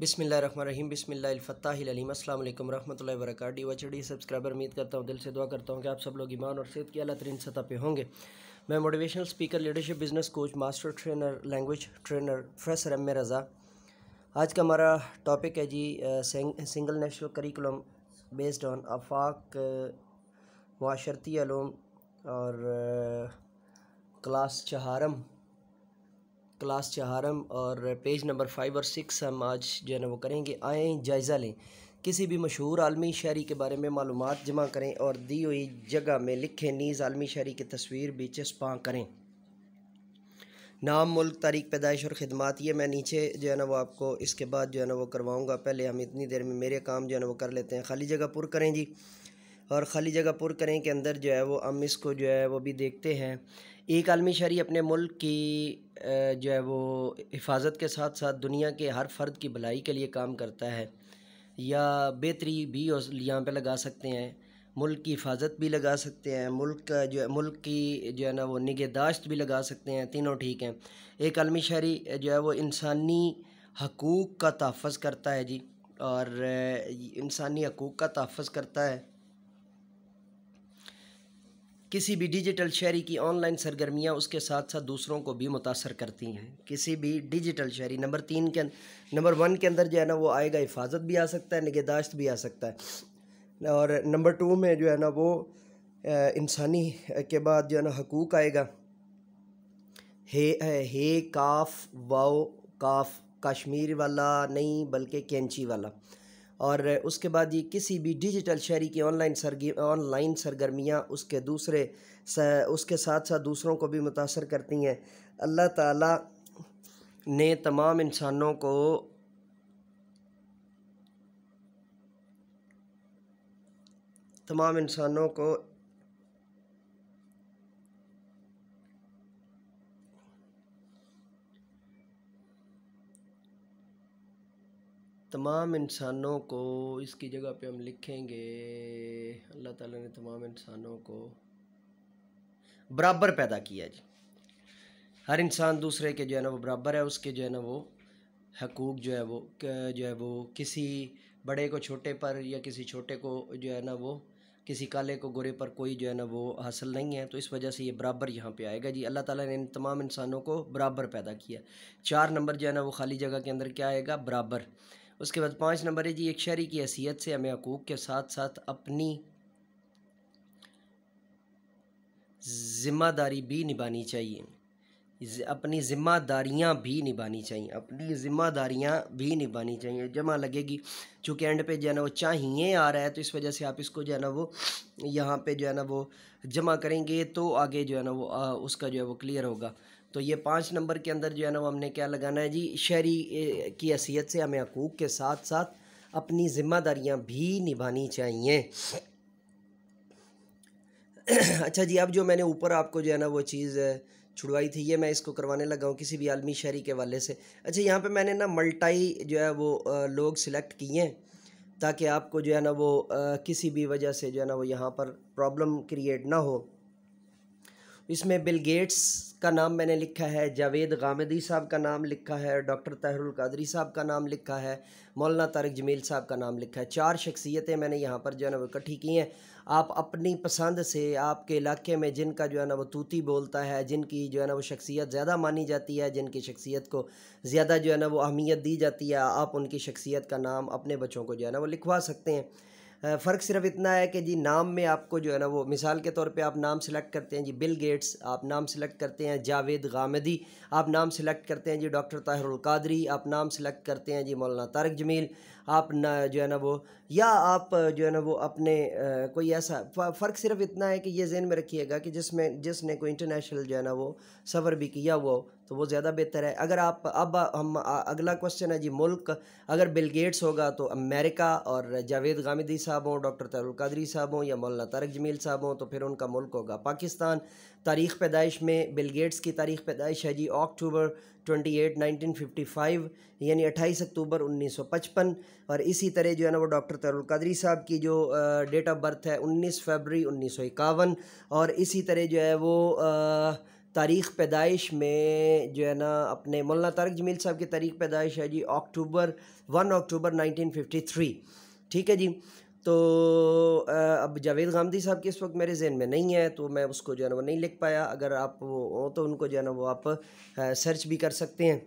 बिसमिल्ल रहीम बिसमिल्लाफ़तालीम अल्लाम वरहमल work D वचड़ी subscriber उम्मीद करता हूँ दिल से दुआ करता हूँ कि आप सब लोग ईमान और सेहत की अला तरीन सतह पे होंगे मैं motivational speaker leadership business coach master trainer language trainer professor M Raza आज का हमारा टॉपिक है जी single national curriculum based on आफाक माशरती और क्लास चहारम क्लास चहारम और पेज नंबर फाइव और सिक्स हम आज जो है ना वो करेंगे आए जायज़ा लें किसी भी मशहूर आलमी शहरी के बारे में मालूम जमा करें और दी हुई जगह में लिखें नीज़ आलमी शहरी की तस्वीर चस्पा करें नाम मुल्क तारीख पैदाइश और ख़दमत ये मैं नीचे जो है ना वो आपको इसके बाद जो है ना वो करवाऊँगा पहले हम इतनी देर में मेरे काम जो है ना वो कर लेते हैं खाली जगह पुर करें जी और खाली जगह पुर करें के अंदर जो है वो हम इसको जो है वो भी देखते हैं एक आलमी शहरी अपने मुल्क की जो है वो हिफाजत के साथ साथ दुनिया के हर फ़र्द की भलाई के लिए काम करता है या बेहतरी भी यहाँ पे लगा सकते हैं मुल्क की हिफाजत भी लगा सकते हैं मुल्क का जो है मुल्क की जो है ना वो निगहदाश्त भी लगा सकते हैं तीनों ठीक हैं एक आलमी शहरी जो है वो इंसानी हकूक़ का तहफ़ करता है जी और इंसानी हकूक़ का तहफ़ करता है किसी भी डिजिटल शहरी की ऑनलाइन सरगर्मियाँ उसके साथ साथ दूसरों को भी मुतासर करती हैं किसी भी डिजिटल शहरी नंबर तीन के नंबर वन के अंदर जो है ना वो आएगा हिफाजत भी आ सकता है निगहदाश्त भी आ सकता है और नंबर टू में जो है ना वो इंसानी के बाद जो है ना हकूक़ आएगा हे हे काफ वाओ काफ कश्मीर वाला नहीं बल्कि कैंची वाला और उसके बाद ये किसी भी डिजिटल शहरी की ऑनलाइन सरगी ऑनलाइन सरगर्मियाँ उसके दूसरे उसके साथ साथ दूसरों को भी मुतासर करती हैं अल्लाह ताला ने तमाम इंसानों को तमाम इंसानों को तमाम इंसानों को इसकी जगह पे हम लिखेंगे अल्लाह ताला ने तमाम इंसानों को बराबर पैदा किया जी हर इंसान दूसरे के जो है ना वो बराबर है उसके जो है ना वो हकूक़ जो है वो जो है वो किसी बड़े को छोटे पर या किसी छोटे को जो है ना वो किसी काले को गोरे पर कोई जो है ना वो हासिल नहीं है तो इस वजह से ये बराबर यहाँ पे आएगा जी अल्लाह ताला ने इन तमाम इंसानों को बराबर पैदा किया चार नंबर जो है ना वो खाली जगह के अंदर क्या आएगा बराबर उसके बाद पाँच नंबर है जी एक शहरी की हैसियत से हमें हकूक़ के साथ साथ अपनी ज़िम्मेदारी भी निभानी चाहिए अपनी ज़िम्मेदारियाँ भी निभानी चाहिए अपनी ज़िम्मेदारियाँ भी निभानी चाहिए जमा लगेगी चूँकि एंड पे जो है ना वो चाहिए आ रहा है तो इस वजह से आप इसको जो है ना वो यहाँ पे जो है ना वो जमा करेंगे तो आगे जो है ना वो आ, उसका जो है वो क्लियर होगा तो ये पाँच नंबर के अंदर जो है ना वो हमने क्या लगाना है जी शहरी की हैसीत से हमें हकूक़ के साथ साथ अपनी ज़िम्मेदारियाँ भी निभानी चाहिए अच्छा जी अब जो मैंने ऊपर आपको जो है ना वो चीज़ छुड़वाई थी ये मैं इसको करवाने लगा हूँ किसी भी आलमी शहरी के वाले से अच्छा यहाँ पे मैंने ना मल्टाई जो है वो लोग सिलेक्ट किए हैं ताकि आपको जो है ना वो किसी भी वजह से जो है ना वो यहाँ पर प्रॉब्लम क्रिएट ना हो इसमें बिल गेट्स का नाम मैंने लिखा है जावेद गामिदी साहब का नाम लिखा है डॉक्टर तहरुल कादरी साहब का नाम लिखा है मौलाना तारक जमील साहब का नाम लिखा है चार शख्सियतें मैंने यहाँ पर जो है ना वो इकट्ठी की हैं आप अपनी पसंद से आपके इलाके में जिनका जो है ना वो तूती बोलता है जिनकी जो है ना वो शख्सियत ज़्यादा मानी जाती है जिनकी शख्सियत को ज़्यादा जो है ना वो अहमियत दी जाती है आप उनकी शख्सियत का नाम अपने बच्चों को जो है ना वो लिखवा सकते हैं फ़र्क सिर्फ इतना है कि जी नाम में आपको जो है ना वो मिसाल के तौर पे आप नाम सेलेक्ट करते हैं जी बिल गेट्स आप नाम सेलेक्ट करते हैं जावेद गामदी आप नाम सेलेक्ट करते हैं जी डॉक्टर ताहिरुल कादरी आप नाम सेलेक्ट करते हैं जी मौलाना तारक जमील आप ना जो है ना वो या आप जो है ना वो अपने आ, कोई ऐसा फ़र्क सिर्फ इतना है कि ये जहन में रखिएगा कि जिसमें जिसने कोई इंटरनेशनल जो है ना वो सफ़र भी किया हुआ तो वो ज़्यादा बेहतर है अगर आप अब हम अगला क्वेश्चन है जी मुल्क अगर बिल गेट्स होगा तो अमेरिका और जावेद गामिदी साहब हों डॉक्टर तरुल कादरी साहब हों या मौलाना तारक जमील साहब हों तो फिर उनका मुल्क होगा पाकिस्तान तारीख़ पैदाइश में बिल गेट्स की तारीख़ पैदाइश है जी अक्टूबर 28 1955 यानी 28 अक्टूबर 1955 और इसी तरह जो है ना वो डॉक्टर तरुल कादरी साहब की जो डेट ऑफ बर्थ है उन्नीस फरवरी उन्नीस और इसी तरह जो है वो आ, तारीख़ पैदाइश में जो है ना अपने मौलाना तारक जमील साहब की तारीख़ पैदाइश है जी October one October nineteen fifty three ठीक है जी तो अब जावेद गांधी साहब के इस वक्त मेरे जहन में नहीं है तो मैं उसको जो है ना वो नहीं लिख पाया अगर आप वो हो तो उनको जो है ना वो आप सर्च भी कर सकते हैं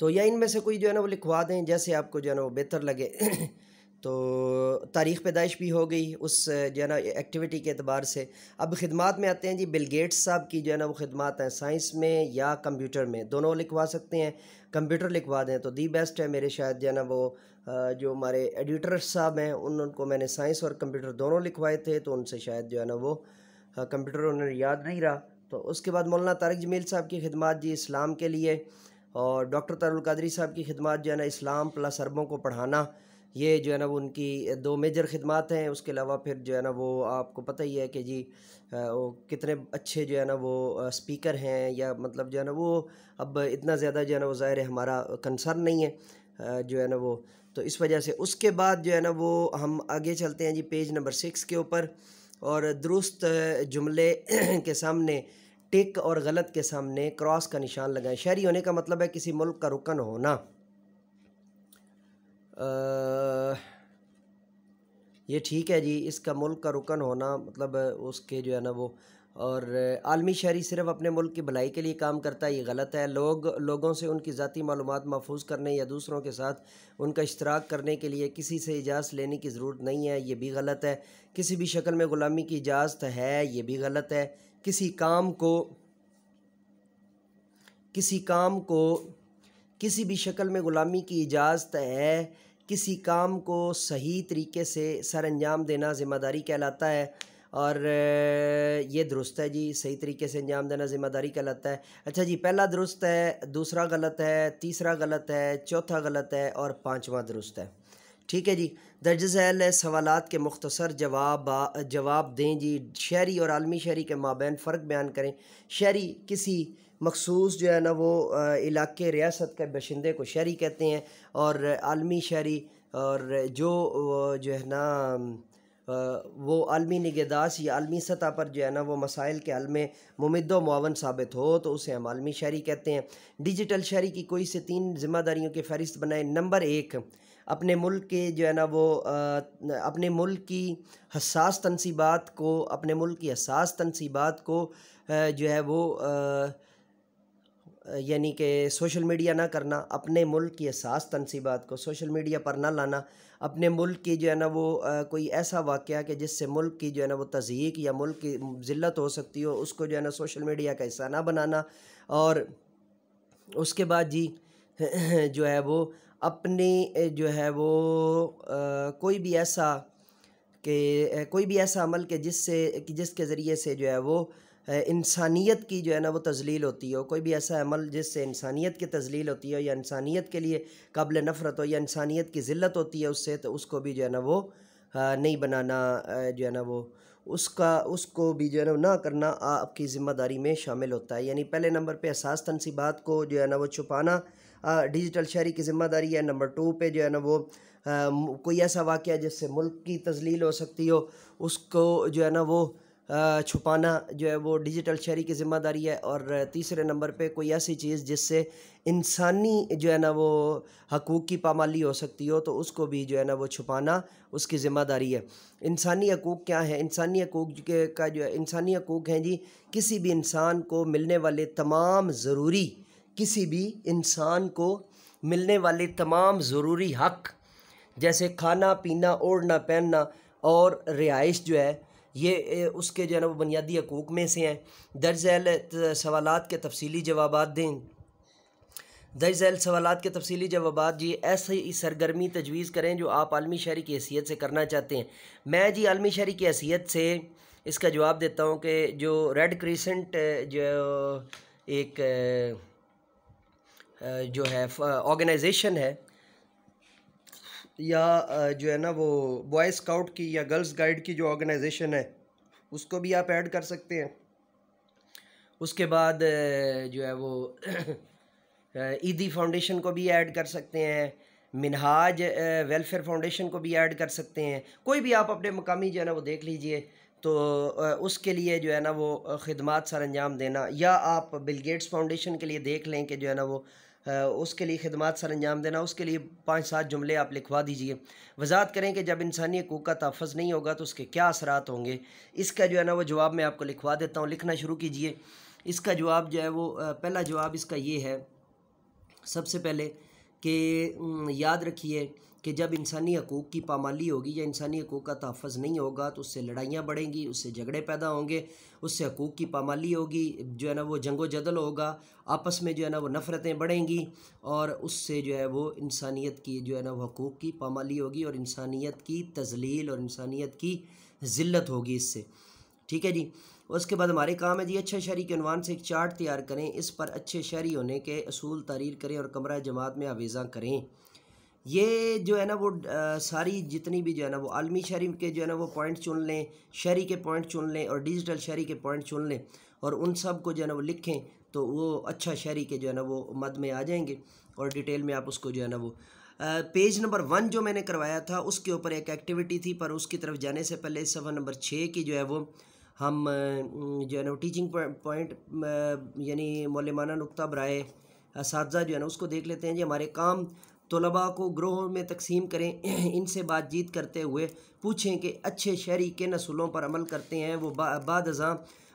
तो या इनमें से कोई जो है ना वो लिखवा दें जैसे आपको जो है ना वो बेहतर लगे तो तारीख़ पैदाइश भी हो गई उस जो है ना एक्टिविटी के अतबार से अब ख़दमात में आते हैं जी बिल गेट्स साहब की जो है ना वो ख़दमात हैं साइंस में या कंप्यूटर में दोनों लिखवा सकते हैं कंप्यूटर लिखवा दें तो दी बेस्ट है मेरे शायद जो है ना वो जो हमारे एडिटर साहब हैं उन उनको मैंने साइंस और कंप्यूटर दोनों लिखवाए थे तो उनसे शायद जो है ना वो कंप्यूटर उन्हें याद नहीं रहा तो उसके बाद मौलाना तारक जमील साहब की खिदमत जी इस्लाम के लिए और डॉक्टर तारुल कादरी साहब की खिदमत जो है ना इस्लाम प्लस अरबों को पढ़ाना ये जो है ना वो उनकी दो मेजर ख़दमात हैं उसके अलावा फिर जो है ना वो आपको पता ही है कि जी वो कितने अच्छे जो है ना वो स्पीकर हैं या मतलब जो है ना वो अब इतना ज़्यादा जो है ना वो ज़ाहिर हमारा कंसर्न नहीं है जो है ना वो तो इस वजह से उसके बाद जो है ना वो हम आगे चलते हैं जी पेज नंबर सिक्स के ऊपर और दुरुस्त जुमले के सामने टिक और गलत के सामने क्रॉस का निशान लगाएं शहरी होने का मतलब है किसी मुल्क का रुकन होना आ, ये ठीक है जी इसका मुल्क का रुकन होना मतलब उसके जो है ना वो और आलमी शहरी सिर्फ अपने मुल्क की भलाई के लिए काम करता है ये गलत है लोग लोगों से उनकी ज़ाती मालूम महफूज करने या दूसरों के साथ उनका इश्तराक करने के लिए किसी से इजाज़ लेने की ज़रूरत नहीं है ये भी गलत है किसी भी शक्ल में ग़ुलामी की इजाज़त है ये भी गलत है किसी काम को किसी काम को किसी भी शक्ल में ग़ुलामी की इजाज़त है किसी काम को सही तरीके से सर अंजाम देना ज़िम्मेदारी कहलाता है और ये दुरुस्त है जी सही तरीके से अंजाम देना ज़िम्मेदारी कहलाता है अच्छा जी पहला दुरुस्त है दूसरा गलत है तीसरा गलत है चौथा गलत है और पाँचवा दुरुस्त है ठीक है जी दर्ज झैल सवाल के मुख्तर जवाब जवाब दें जी शहरी और आलमी शहरी के माबे फ़र्क बयान करें शहरी किसी मखसूस जो है ना वो इलाके रियासत के बशिंदे को शहरी कहते हैं और आलमी शहरी और जो जो है ना वो आलमी निगहदास या आलमी सतह पर जो है ना वो मसाइल के हल में मुमद मावन साबित हो तो उसे हम आलमी शहरी कहते हैं डिजिटल शहरी की कोई से तीन ज़िम्मेदारियों की फहरिस्त बनाए नंबर एक अपने मुल्क के जो है ना वो आ, अपने मुल्क की हसास तनसीबात को अपने मुल्क की हसास तनसीबात को आ, जो है वो आ, यानी कि सोशल मीडिया ना करना अपने मुल्क की एहसास तनसीबात को सोशल मीडिया पर ना लाना अपने मुल्क की जो है ना वो आ, कोई ऐसा वाक़ कि जिससे मुल्क की जो है ना वो तज़ीक या मुल्क की जिलत हो सकती हो उसको जो है ना सोशल मीडिया का हिस्सा ना बनाना और उसके बाद जी जो है वो अपनी जो है वो आ, कोई भी ऐसा कि कोई भी ऐसा अमल के जिससे कि जिसके ज़रिए से जो है वो इंसानियत की जो है ना वो तजलील होती हो कोई भी ऐसा अमल जिससे इंसानियत की तजलील होती हो या इंसानियत के लिए कबल नफ़रत हो या इंसानियत की ज़िल्त होती है उससे तो उसको भी जो है ना वो नहीं बनाना जो है ना वो उसका उसको भी जो है ना ना करना आपकी ज़िम्मेदारी में शामिल होता है यानी पहले नंबर पर एहसास तनसीबात को जो है ना वो छुपाना डिजिटल शहरी की ज़िम्मेदारी है नंबर टू पे जो है ना वो आ, कोई ऐसा वाक़ जिससे मुल्क की तजलील हो सकती हो उसको जो है ना वो छुपाना जो है वो डिजिटल शहरी की ज़िम्मेदारी है और तीसरे नंबर पे कोई ऐसी चीज़ जिससे इंसानी जो है ना वो हकूक़ की पामाली हो सकती हो तो उसको भी जो है ना वो छुपाना उसकी ज़िम्मेदारी है इंसानी हकूक़ क्या है इंसानी हकूक़ का जो है इंसानी हकूक़ हैं जी किसी भी इंसान को मिलने वाले तमाम ज़रूरी किसी भी इंसान को मिलने वाले तमाम ज़रूरी हक़ जैसे खाना पीना ओढ़ना पहनना और रिहाइश जो है ये उसके जो है ना वो बुनियादी हकूक़ में से हैं दर्ज अहल सवाल के तफसीली जवाब दें दर्ज अहल सवाल के तफसीली जवाब जी ऐसी सरगर्मी तजवीज़ करें जो आप आलमी शहरी की हैसियत से करना चाहते हैं मैं जी आलमी शहरी की हैसियत से इसका जवाब देता हूँ कि जो रेड क्रीसेंट जो एक जो है ऑर्गेनाइजेशन है या जो है ना वो बॉय स्काउट की या गर्ल्स गाइड की जो ऑर्गेनाइजेशन है उसको भी आप ऐड कर सकते हैं उसके बाद जो है वो ईदी फाउंडेशन e को भी ऐड कर सकते हैं मिनहाज वेलफेयर फाउंडेशन को भी ऐड कर सकते हैं कोई भी आप अपने मकामी जो है ना वो देख लीजिए तो उसके लिए जो है ना वो खदमात सर अंजाम देना या आप बिल गेट्स फाउंडेशन के लिए देख लें कि जो है ना वो उसके लिए खदमात सर अंजाम देना उसके लिए पाँच सात जुमले आप लिखवा दीजिए वजात करें कि जब इंसानी हकूक़ का तहफ़ नहीं होगा तो उसके क्या असरात होंगे इसका जो है ना वो जवाब मैं आपको लिखवा देता हूँ लिखना शुरू कीजिए इसका जवाब जो है वो पहला जवाब इसका ये है सबसे पहले कि याद रखिए कि जब इंसानी हकूक़ की पामाली होगी या इंसानी हकूक़ का तहफ़ नहीं होगा तो उससे लड़ाइयाँ बढ़ेंगी उससे झगड़े पैदा होंगे उससे हकूक़ की पामाली होगी जो है ना वो जंगो जदल होगा आपस में जो है ना वो नफ़रतें बढ़ेंगी और उससे जो है वो इंसानियत की जो है ना वो हकूक़ की पामाली होगी और इंसानियत की तजलील और इंसानियत की ज़िल्लत होगी इससे ठीक है जी उसके बाद हमारे काम है जी अच्छे शहरी के अनवान से एक चार्ट तैयार करें इस पर अच्छे शहरी होने के असूल तारीर करें और कमरा जमात में आवेज़ा करें ये जो है ना वो आ, सारी जितनी भी जो है ना वो आलमी शहरी के जो है ना वो पॉइंट चुन लें शहरी के पॉइंट चुन लें और डिजिटल शहरी के पॉइंट चुन लें और उन सब को जो है ना वो लिखें तो वो अच्छा शहरी के जो है ना वो मद में आ जाएंगे और डिटेल में आप उसको जो है ना वो पेज नंबर वन जो मैंने करवाया था उसके ऊपर एक एक्टिविटी थी पर उसकी तरफ जाने से पहले सफ़र नंबर छः की जो है वो हम जो है ना टीचिंग पॉइंट यानी मौलमाना नुकता बरए इस जो है ना उसको देख लेते हैं जी हमारे काम तलबा को ग्रोहों में तकसीम करें इनसे बातचीत करते हुए पूछें कि अच्छे शहरी किन असूलों पर अमल करते हैं वो बाद बाद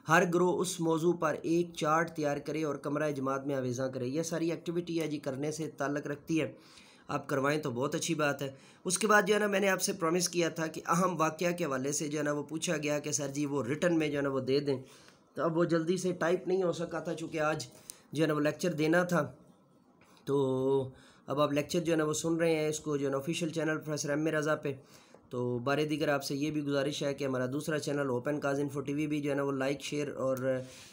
हर ग्रोह उस मौजू पर एक चार्ट तैयार करे और कमरा जमात में आवेज़ा करे यह सारी एक्टिविटी है जी करने से ताल्लक रखती है आप करवाएं तो बहुत अच्छी बात है उसके बाद जो है ना मैंने आपसे प्रॉमिस किया था कि अहम वाक़ के हवाले से जो है ना वो पूछा गया कि सर जी वो रिटर्न में जो है ना वो दे दें तो अब वो जल्दी से टाइप नहीं हो सका था चूँकि आज जो है ना वो लेक्चर देना था तो अब आप लेक्चर जो है ना वो सुन रहे हैं इसको जो है ना official channel professor M A Raza पे तो बारे दीगर आपसे ये भी गुजारिश है कि हमारा दूसरा चैनल ओपन काज फोर टी वी भी जो है ना वो लाइक शेयर और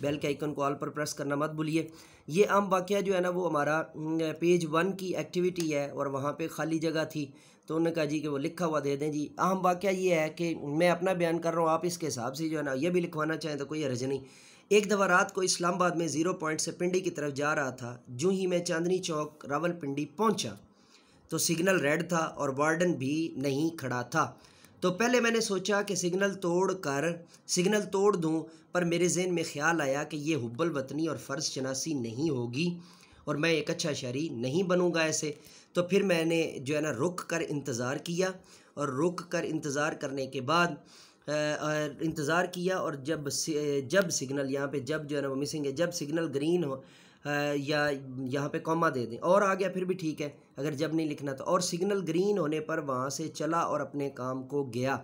बेल के आइकन को ऑल पर प्रेस करना मत भूलिए ये आम वाक्य जो है ना वो हमारा पेज हम्म, वन की एक्टिविटी है और वहाँ पे खाली जगह थी तो उन्होंने कहा जी कि वो लिखा हुआ दे दें जी अहम वाक्य ये है कि मैं अपना बयान कर रहा हूँ आप इसके हिसाब से जो है ना ये भी लिखवाना चाहें तो कोई अर्ज नहीं एक दफ़ा रात को इस्लामाबाद में ज़ीरो पॉइंट से पिंडी की तरफ जा रहा था जूँ ही मैं चांदनी चौक रावल पिंडी पहुँचा तो सिग्नल रेड था और वार्डन भी नहीं खड़ा था तो पहले मैंने सोचा कि सिग्नल तोड़ कर सिग्नल तोड़ दूँ पर मेरे जहन में ख्याल आया कि ये हुब्बल वतनी और फ़र्ज शनासी नहीं होगी और मैं एक अच्छा शहरी नहीं बनूँगा ऐसे तो फिर मैंने जो है ना रुक कर इंतज़ार किया और रुक कर इंतज़ार करने के बाद इंतज़ार किया और जब जब सिग्नल यहाँ पे जब जो है ना वो मिसिंग है जब सिग्नल ग्रीन हो या यहाँ पे कॉमा दे दें और आ गया फिर भी ठीक है अगर जब नहीं लिखना तो और सिग्नल ग्रीन होने पर वहाँ से चला और अपने काम को गया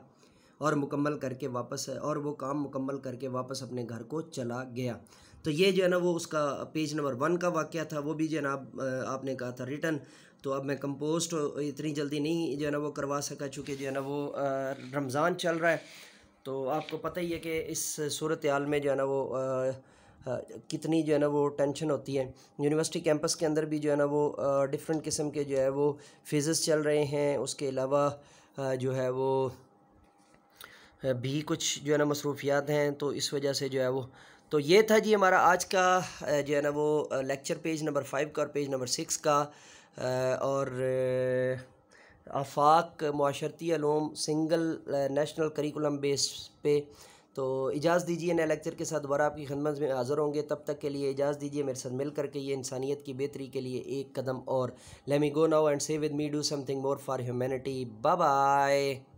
और मुकम्मल करके वापस और वो काम मुकम्मल करके वापस अपने घर को चला गया तो ये जो है ना वो उसका पेज नंबर वन का वाक़ था वो भी जो है ना आपने कहा था रिटर्न तो अब मैं कंपोस्ट इतनी जल्दी नहीं जो है ना वो करवा सका चूँकि जो है ना वो रमज़ान चल रहा है तो आपको पता ही है कि इस सूरत हाल में जो है ना वो आ, आ, कितनी जो है ना वो टेंशन होती है यूनिवर्सिटी कैंपस के अंदर भी जो है ना वो डिफरेंट किस्म के जो है वो फेजेस चल रहे हैं उसके अलावा जो है वो भी कुछ जो है ना मसरूफियात हैं तो इस वजह से जो है वो तो ये था जी हमारा आज का जो है ना वो लेक्चर पेज नंबर फाइव का और पेज नंबर सिक्स का और आफाक माशरती अलूम सिंगल नेशनल करिकुलम बेस पे तो इजाज़ दीजिए नए लेक्चर के साथ दोबारा आपकी खदमत में हाज़िर होंगे तब तक के लिए इजाज़ दीजिए मेरे साथ मिल करके ये इंसानियत की बेहतरी के लिए एक कदम और let me go now and save with me do something more for humanity bye